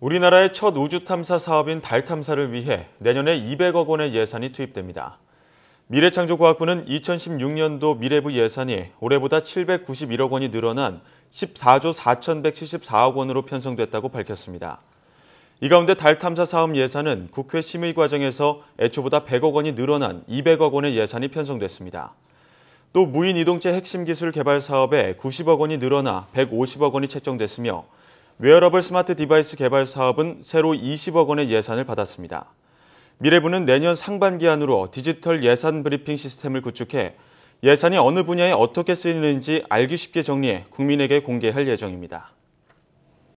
우리나라의 첫 우주 탐사 사업인 달 탐사를 위해 내년에 200억 원의 예산이 투입됩니다. 미래창조과학부는 2016년도 미래부 예산이 올해보다 791억 원이 늘어난 14조 4,174억 원으로 편성됐다고 밝혔습니다. 이 가운데 달 탐사 사업 예산은 국회 심의 과정에서 애초보다 100억 원이 늘어난 200억 원의 예산이 편성됐습니다. 또 무인 이동체 핵심 기술 개발 사업에 90억 원이 늘어나 150억 원이 책정됐으며 웨어러블 스마트 디바이스 개발 사업은 새로 20억 원의 예산을 받았습니다. 미래부는 내년 상반기 안으로 디지털 예산 브리핑 시스템을 구축해 예산이 어느 분야에 어떻게 쓰이는지 알기 쉽게 정리해 국민에게 공개할 예정입니다.